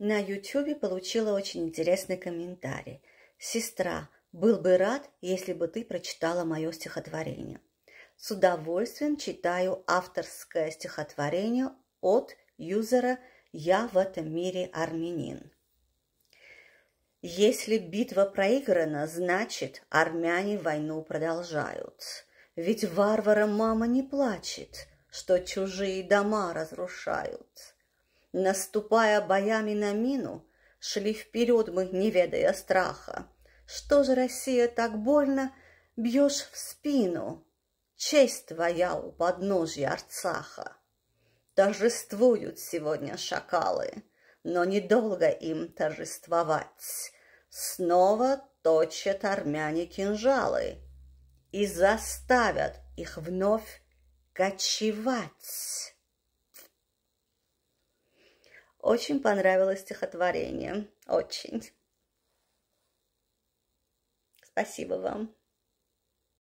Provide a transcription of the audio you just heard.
На ютюбе получила очень интересный комментарий. «Сестра, был бы рад, если бы ты прочитала мое стихотворение». С удовольствием читаю авторское стихотворение от юзера «Я в этом мире армянин». Если битва проиграна, значит, армяне войну продолжают. Ведь варвара мама не плачет, что чужие дома разрушают. Наступая боями на мину, шли вперед мы, не ведая страха. Что же, Россия, так больно бьешь в спину? Честь твоя у подножья Арцаха. Торжествуют сегодня шакалы, но недолго им торжествовать. Снова точат армяне кинжалы и заставят их вновь кочевать. Очень понравилось стихотворение. Очень. Спасибо вам.